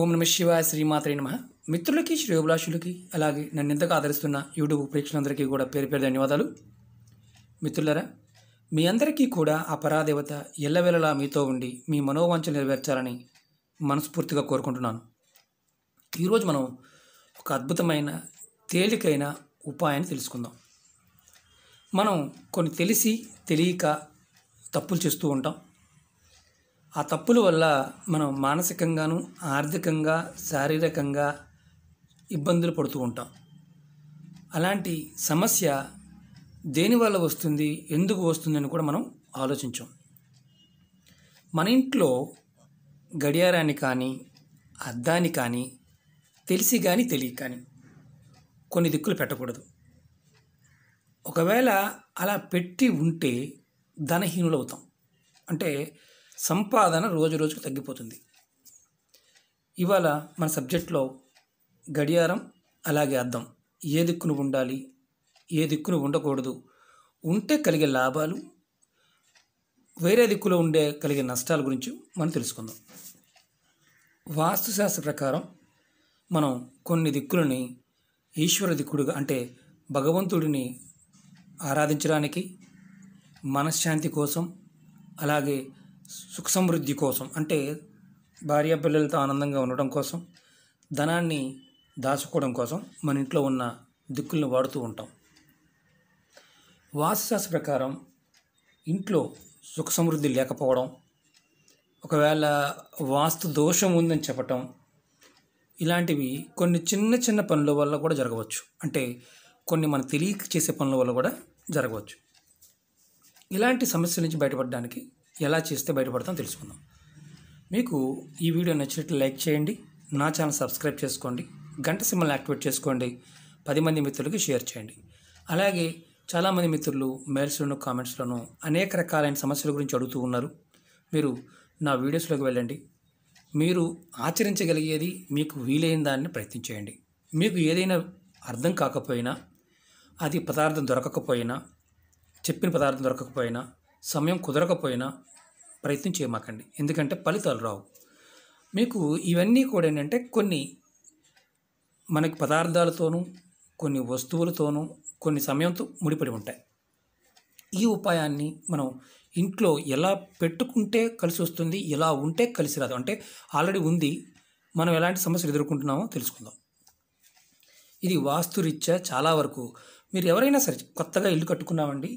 ఓం నమ శివాయ శ్రీమాత్రే నమ మిత్రులకి శ్రీ అభిలాషులకి అలాగే నన్ను ఎంతగా ఆదరిస్తున్న యూట్యూబ్ ప్రేక్షకులందరికీ కూడా పేరు పేరు ధన్యవాదాలు మిత్రులరా మీ అందరికీ కూడా ఆ పరాదేవత ఎల్లవేళలా మీతో ఉండి మీ మనోవాంఛ నెరవేర్చాలని మనస్ఫూర్తిగా కోరుకుంటున్నాను ఈరోజు మనం ఒక అద్భుతమైన తేలికైన ఉపాయాన్ని తెలుసుకుందాం మనం కొన్ని తెలిసి తెలియక తప్పులు చేస్తూ ఉంటాం ఆ తప్పుల వల్ల మనం మానసికంగాను ఆర్థికంగా శారీరకంగా ఇబ్బందులు పడుతూ ఉంటాం అలాంటి సమస్య దేనివల్ల వస్తుంది ఎందుకు వస్తుంది అని కూడా మనం ఆలోచించాం మన ఇంట్లో గడియారాన్ని కానీ అద్దాన్ని కానీ తెలిసి కానీ తెలియ కానీ కొన్ని దిక్కులు పెట్టకూడదు ఒకవేళ అలా పెట్టి ఉంటే ధనహీనులు అవుతాం అంటే సంపాదన రోజు రోజుకు తగ్గిపోతుంది ఇవాళ మన సబ్జెక్ట్లో గడియారం అలాగే అర్థం ఏ దిక్కును ఉండాలి ఏ దిక్కును ఉండకూడదు ఉంటే కలిగే లాభాలు వేరే దిక్కులో ఉండే కలిగే నష్టాల గురించి మనం తెలుసుకుందాం వాస్తుశాస్త్ర ప్రకారం మనం కొన్ని దిక్కులని ఈశ్వర దిక్కుడుగా అంటే భగవంతుడిని ఆరాధించడానికి మనశ్శాంతి కోసం అలాగే సుఖ సమృద్ధి కోసం అంటే భార్య పిల్లలతో ఆనందంగా ఉండడం కోసం ధనాన్ని దాచుకోవడం కోసం మన ఇంట్లో ఉన్న దిక్కులను వాడుతూ ఉంటాం వాస్తుశాస్త్ర ప్రకారం ఇంట్లో సుఖ సమృద్ధి లేకపోవడం ఒకవేళ వాస్తు దోషం ఉందని చెప్పటం ఇలాంటివి కొన్ని చిన్న చిన్న పనుల వల్ల కూడా జరగవచ్చు అంటే కొన్ని మనం తెలియక చేసే పనుల వల్ల కూడా జరగవచ్చు ఇలాంటి సమస్యల నుంచి బయటపడడానికి ఎలా చేస్తే బయటపడతాం తెలుసుకుందాం మీకు ఈ వీడియో నచ్చినట్లు లైక్ చేయండి నా ఛానల్ సబ్స్క్రైబ్ చేసుకోండి గంట సింబల్ని యాక్టివేట్ చేసుకోండి పది మంది మిత్రులకి షేర్ చేయండి అలాగే చాలామంది మిత్రులు మెయిల్స్లోను కామెంట్స్లోను అనేక రకాలైన సమస్యల గురించి అడుగుతూ ఉన్నారు మీరు నా వీడియోస్లోకి వెళ్ళండి మీరు ఆచరించగలిగేది మీకు వీలైన దాన్ని ప్రయత్నించేయండి మీకు ఏదైనా అర్థం కాకపోయినా అది పదార్థం దొరకకపోయినా చెప్పిన పదార్థం దొరకకపోయినా సమయం కుదరకపోయినా ప్రయత్నం చేయమాకండి ఎందుకంటే ఫలితాలు రావు మీకు ఇవన్నీ కూడా ఏంటంటే కొన్ని మనకి పదార్థాలతోనూ కొన్ని వస్తువులతోనూ కొన్ని సమయంతో ముడిపడి ఉంటాయి ఈ ఉపాయాన్ని మనం ఇంట్లో ఎలా పెట్టుకుంటే కలిసి వస్తుంది ఎలా ఉంటే కలిసి రాదు అంటే ఆల్రెడీ ఉంది మనం ఎలాంటి సమస్యలు ఎదుర్కొంటున్నామో తెలుసుకుందాం ఇది వాస్తురీత్యా చాలా వరకు మీరు ఎవరైనా సరే కొత్తగా ఇల్లు కట్టుకున్నామండి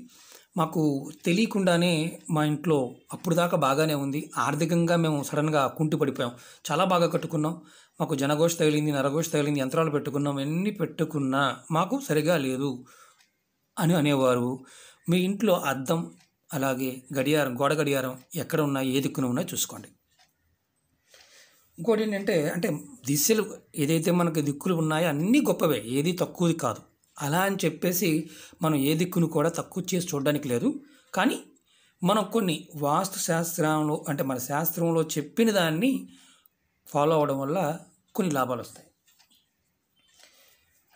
మాకు తెలియకుండానే మా ఇంట్లో అప్పుడు దాకా బాగానే ఉంది ఆర్థికంగా మేము సడన్గా కుంటి పడిపోయాం చాలా బాగా కట్టుకున్నాం మాకు జనఘోష తగిలింది నరఘోష తగిలింది యంత్రాలు పెట్టుకున్నాం ఎన్ని పెట్టుకున్నా మాకు సరిగా లేదు అని అనేవారు మీ ఇంట్లో అద్దం అలాగే గడియారం గోడ గడియారం ఎక్కడ ఉన్నాయి ఏ దిక్కున ఉన్నాయో చూసుకోండి ఇంకోటి ఏంటంటే అంటే దిశలు ఏదైతే మనకి దిక్కులు ఉన్నాయో అన్నీ గొప్పవే ఏది తక్కువది కాదు అలా అని చెప్పేసి మనం ఏ దిక్కును కూడా తక్కువ చేసి చూడడానికి లేదు కానీ మనం కొన్ని వాస్తు శాస్త్రంలో అంటే మన శాస్త్రంలో చెప్పిన దాన్ని ఫాలో అవడం వల్ల కొన్ని లాభాలు వస్తాయి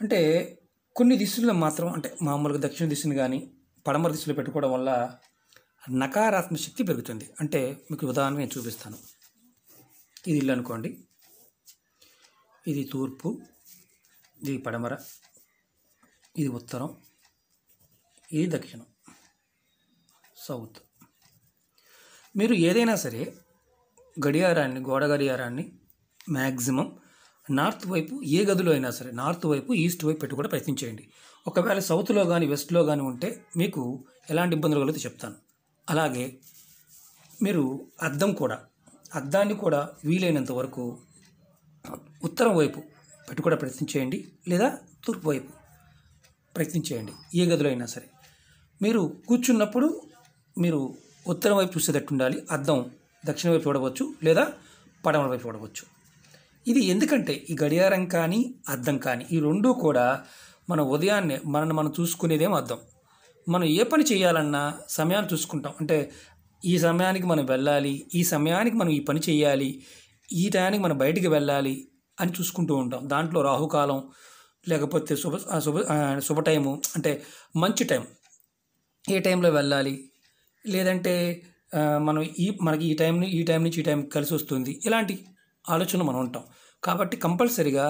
అంటే కొన్ని దిశల్లో మాత్రం అంటే మామూలుగా దక్షిణ దిశను కానీ పడమర దిశలో పెట్టుకోవడం వల్ల నకారాత్మక శక్తి పెరుగుతుంది అంటే మీకు ఉదాహరణ నేను చూపిస్తాను ఇది ఇల్లు అనుకోండి ఇది తూర్పు ఇది పడమర ఇది ఉత్తరం ఇది దక్షిణం సౌత్ మీరు ఏదైనా సరే గడియారాన్ని గోడ గడియారాన్ని మ్యాక్సిమం నార్త్ వైపు ఏ గదిలో అయినా సరే నార్త్ వైపు ఈస్ట్ వైపు పెట్టి కూడా ప్రయత్నించేయండి ఒకవేళ సౌత్లో కానీ వెస్ట్లో కానీ ఉంటే మీకు ఎలాంటి ఇబ్బందులు కలిగితే చెప్తాను అలాగే మీరు అద్దం కూడా అద్దాన్ని కూడా వీలైనంత వరకు ఉత్తరం వైపు పెట్టుకోవడం ప్రయత్నించేయండి లేదా తూర్పు వైపు ప్రయత్నం చేయండి ఏ గదిలో అయినా సరే మీరు కూర్చున్నప్పుడు మీరు ఉత్తరం వైపు చూసేటట్టు ఉండాలి అద్దం దక్షిణ వైపు చూడవచ్చు లేదా పడమర వైపు చూడవచ్చు ఇది ఎందుకంటే ఈ గడియారం కానీ అద్దం కానీ ఈ రెండూ కూడా మన ఉదయాన్నే మనల్ని మనం చూసుకునేదేం అర్థం మనం ఏ పని చేయాలన్నా సమయాన్ని చూసుకుంటాం అంటే ఈ సమయానికి మనం వెళ్ళాలి ఈ సమయానికి మనం ఈ పని చేయాలి ఈ టయానికి మనం బయటికి వెళ్ళాలి అని చూసుకుంటూ ఉంటాం దాంట్లో రాహుకాలం లేకపోతే శుభ శుభ శుభ టైము అంటే మంచి టైం ఏ టైంలో వెళ్ళాలి లేదంటే మనం ఈ మనకి ఈ టైం ఈ టైం నుంచి ఈ టైం కలిసి వస్తుంది ఇలాంటి ఆలోచన మనం ఉంటాం కాబట్టి కంపల్సరిగా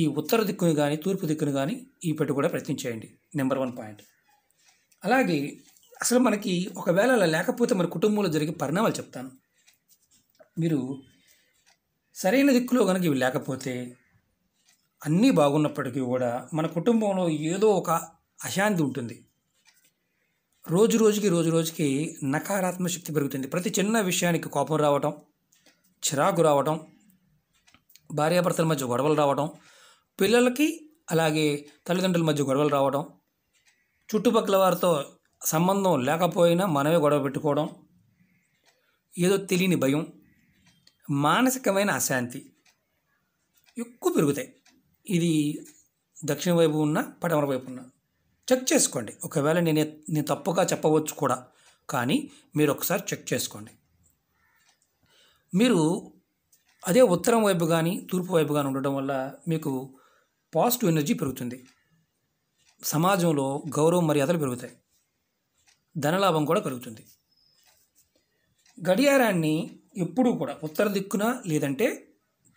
ఈ ఉత్తర దిక్కుని కానీ తూర్పు దిక్కుని కానీ ఈ పెట్టు కూడా ప్రయత్నించేయండి నెంబర్ వన్ పాయింట్ అలాగే అసలు మనకి ఒకవేళ అలా లేకపోతే మన కుటుంబంలో జరిగే పరిణామాలు చెప్తాను మీరు సరైన దిక్కులో కనుక ఇవి లేకపోతే అన్నీ బాగున్నప్పటికీ కూడా మన కుటుంబంలో ఏదో ఒక అశాంతి ఉంటుంది రోజు రోజుకి రోజు రోజుకి నకారాత్మక శక్తి పెరుగుతుంది ప్రతి చిన్న విషయానికి కోపం రావటం చిరాకు రావటం భార్యాభర్తల మధ్య గొడవలు రావటం పిల్లలకి అలాగే తల్లిదండ్రుల మధ్య గొడవలు రావడం చుట్టుపక్కల వారితో సంబంధం లేకపోయినా మనమే గొడవ పెట్టుకోవడం ఏదో తెలియని భయం మానసికమైన అశాంతి ఎక్కువ పెరుగుతాయి ఇది దక్షిణ వైపు ఉన్న పడమర వైపు ఉన్న చెక్ చేసుకోండి ఒకవేళ నేను నేను తప్పుగా చెప్పవచ్చు కూడా కానీ మీరు ఒకసారి చెక్ చేసుకోండి మీరు అదే ఉత్తరం వైపు కానీ తూర్పు వైపు కానీ ఉండటం వల్ల మీకు పాజిటివ్ ఎనర్జీ పెరుగుతుంది సమాజంలో గౌరవ మర్యాదలు పెరుగుతాయి ధనలాభం కూడా పెరుగుతుంది గడియారాన్ని ఎప్పుడూ కూడా ఉత్తర దిక్కున లేదంటే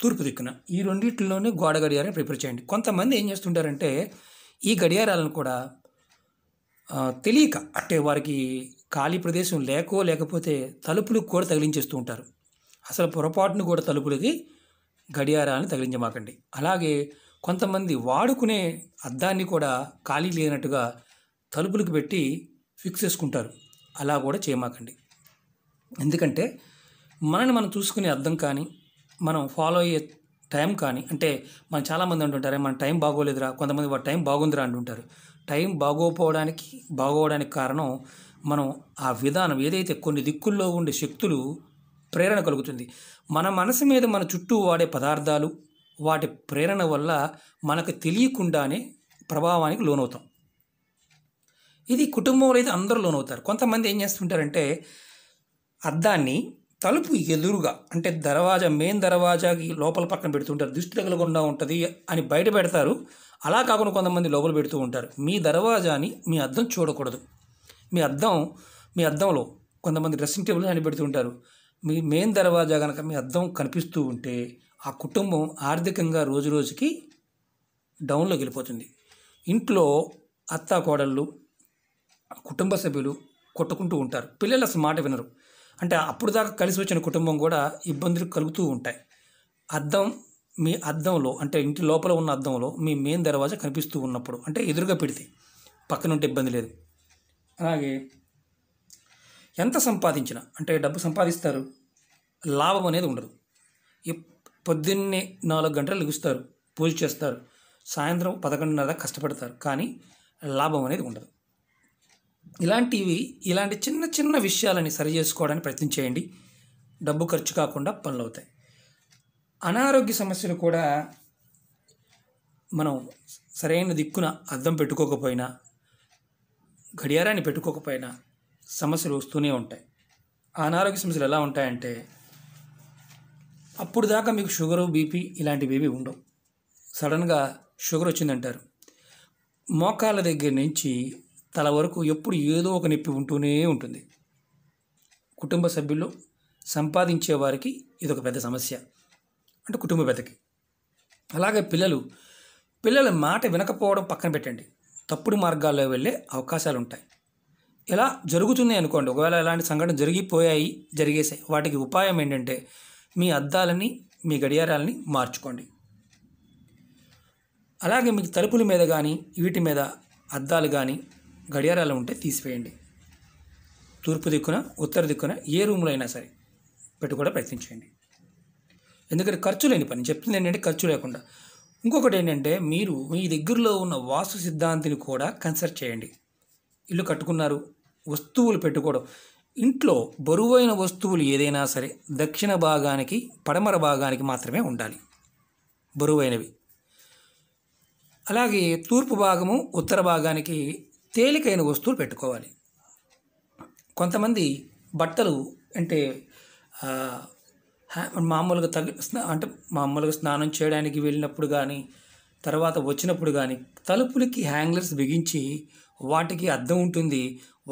తూర్పు దిక్కున ఈ రెండింటిలోనే గోడ గడియారం ప్రిపేర్ చేయండి కొంతమంది ఏం చేస్తుంటారంటే ఈ గడియారాలను కూడా తెలియక అంటే వారికి ఖాళీ ప్రదేశం లేకో లేకపోతే తలుపులు కూడా తగిలించేస్తూ ఉంటారు అసలు పొరపాటును కూడా తలుపులకి గడియారాలను తగిలించమాకండి అలాగే కొంతమంది వాడుకునే అద్దాన్ని కూడా ఖాళీ లేనట్టుగా తలుపులకు పెట్టి ఫిక్స్ చేసుకుంటారు అలా కూడా చేయమాకండి ఎందుకంటే మనని మనం చూసుకునే అద్దం కానీ మనం ఫాలో అయ్యే టైం కానీ అంటే మనం చాలామంది అంటుంటారు మన టైం బాగోలేదురా కొంతమంది వాడు టైం బాగుందిరా అంటుంటారు టైం బాగోపోవడానికి బాగోవడానికి కారణం మనం ఆ విధానం ఏదైతే కొన్ని దిక్కుల్లో ఉండే శక్తులు ప్రేరణ కలుగుతుంది మన మనసు మీద మన చుట్టూ వాడే పదార్థాలు వాటి ప్రేరణ వల్ల మనకు తెలియకుండానే ప్రభావానికి లోనవుతాం ఇది కుటుంబంలో అయితే అందరూ లోనవుతారు కొంతమంది ఏం చేస్తుంటారంటే అద్దాన్ని తలుపు ఎదురుగా అంటే దర్వాజా మెయిన్ దర్వాజాకి లోపల పక్కన పెడుతుంటారు దృష్టి తగలకుండా ఉంటుంది అని బయట పెడతారు అలా కాకుండా కొంతమంది లోపల పెడుతూ ఉంటారు మీ దర్వాజాని మీ అద్దం చూడకూడదు మీ అద్దం మీ అద్దంలో కొంతమంది డ్రెస్సింగ్ టేబుల్ అని పెడుతుంటారు మీ మెయిన్ దర్వాజా కనుక మీ అద్దం కనిపిస్తూ ఉంటే ఆ కుటుంబం ఆర్థికంగా రోజు రోజుకి డౌన్లోకి వెళ్ళిపోతుంది ఇంట్లో అత్త కోడళ్ళు కుటుంబ సభ్యులు కొట్టుకుంటూ ఉంటారు పిల్లలు అసలు మాట వినరు అంటే అప్పుడు దాకా కలిసి వచ్చిన కుటుంబం కూడా ఇబ్బందులు కలుగుతూ ఉంటాయి అద్దం మీ అద్దంలో అంటే ఇంటి లోపల ఉన్న అద్దంలో మీ మెయిన్ దర్వాజా కనిపిస్తూ ఉన్నప్పుడు అంటే ఎదురుగా పెడితే పక్కన ఉంటే ఇబ్బంది లేదు అలాగే ఎంత సంపాదించినా అంటే డబ్బు సంపాదిస్తారు లాభం అనేది ఉండదు పొద్దున్నే నాలుగు గంటలు లిగుస్తారు పూజ చేస్తారు సాయంత్రం పదకొండున్నర కష్టపడతారు కానీ లాభం అనేది ఉండదు ఇలాంటివి ఇలాంటి చిన్న చిన్న విషయాలని సరి చేసుకోవడానికి ప్రయత్నం చేయండి డబ్బు ఖర్చు కాకుండా పనులు అవుతాయి అనారోగ్య సమస్యలు కూడా మనం సరైన దిక్కున అద్దం పెట్టుకోకపోయినా గడియారాన్ని పెట్టుకోకపోయినా సమస్యలు వస్తూనే ఉంటాయి అనారోగ్య సమస్యలు ఎలా ఉంటాయంటే అప్పుడు దాకా మీకు షుగరు బీపీ ఇలాంటివి ఉండవు సడన్గా షుగర్ వచ్చిందంటారు మోకాళ్ళ దగ్గర నుంచి తల వరకు ఎప్పుడు ఏదో ఒక నొప్పి ఉంటూనే ఉంటుంది కుటుంబ సభ్యులు సంపాదించే వారికి ఇది ఒక పెద్ద సమస్య అంటే కుటుంబ పెద్దకి అలాగే పిల్లలు పిల్లల మాట వినకపోవడం పక్కన పెట్టండి తప్పుడు మార్గాల్లో వెళ్ళే అవకాశాలు ఉంటాయి ఇలా జరుగుతున్నాయి అనుకోండి ఒకవేళ ఇలాంటి సంఘటన జరిగిపోయాయి జరిగేసాయి వాటికి ఉపాయం ఏంటంటే మీ అద్దాలని మీ గడియారాలని మార్చుకోండి అలాగే మీకు తలుపుల మీద కానీ వీటి మీద అద్దాలు కానీ గడియారాలు ఉంటే తీసివేయండి తూర్పు దిక్కున ఉత్తర దిక్కున ఏ రూమ్లో అయినా సరే పెట్టుకోవడం ప్రయత్నించేయండి ఎందుకంటే ఖర్చు లేని పని చెప్తుంది ఏంటంటే ఖర్చు లేకుండా ఇంకొకటి ఏంటంటే మీరు మీ దగ్గరలో ఉన్న వాస్తు సిద్ధాంతిని కూడా కన్సల్ట్ చేయండి ఇల్లు కట్టుకున్నారు వస్తువులు పెట్టుకోవడం ఇంట్లో బరువైన వస్తువులు ఏదైనా సరే దక్షిణ భాగానికి పడమర భాగానికి మాత్రమే ఉండాలి బరువైనవి అలాగే తూర్పు భాగము ఉత్తర భాగానికి తేలికైన వస్తువులు పెట్టుకోవాలి కొంతమంది బట్టలు అంటే మామూలుగా స్నా అంటే మామూలుగా స్నానం చేయడానికి వెళ్ళినప్పుడు కానీ తర్వాత వచ్చినప్పుడు కానీ తలుపులకి హ్యాంగ్లర్స్ బిగించి వాటికి అద్దం ఉంటుంది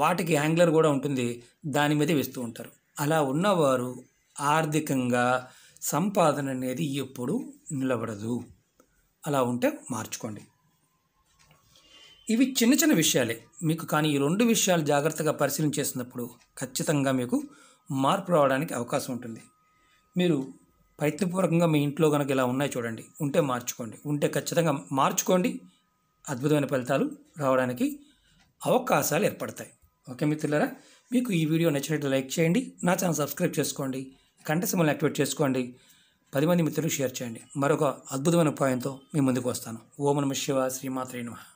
వాటికి హ్యాంగ్లర్ కూడా ఉంటుంది దాని మీద వేస్తూ ఉంటారు అలా ఉన్నవారు ఆర్థికంగా సంపాదన అనేది ఎప్పుడు నిలబడదు అలా ఉంటే మార్చుకోండి ఇవి చిన్న చిన్న విషయాలే మీకు కానీ ఈ రెండు విషయాలు జాగ్రత్తగా పరిశీలన చేసినప్పుడు ఖచ్చితంగా మీకు మార్పు రావడానికి అవకాశం ఉంటుంది మీరు ప్రయత్నపూర్వకంగా మీ ఇంట్లో కనుక ఇలా ఉన్నాయి చూడండి ఉంటే మార్చుకోండి ఉంటే ఖచ్చితంగా మార్చుకోండి అద్భుతమైన ఫలితాలు రావడానికి అవకాశాలు ఏర్పడతాయి ఓకే మిత్రులారా మీకు ఈ వీడియో నచ్చినట్టు లైక్ చేయండి నా ఛానల్ సబ్స్క్రైబ్ చేసుకోండి కంట సిమ్మల్ని యాక్టివేట్ చేసుకోండి పది మంది మిత్రులు షేర్ చేయండి మరొక అద్భుతమైన ఉపాయంతో మీ ముందుకు వస్తాను ఓమ నమ శివ శ్రీమాత్రే నమః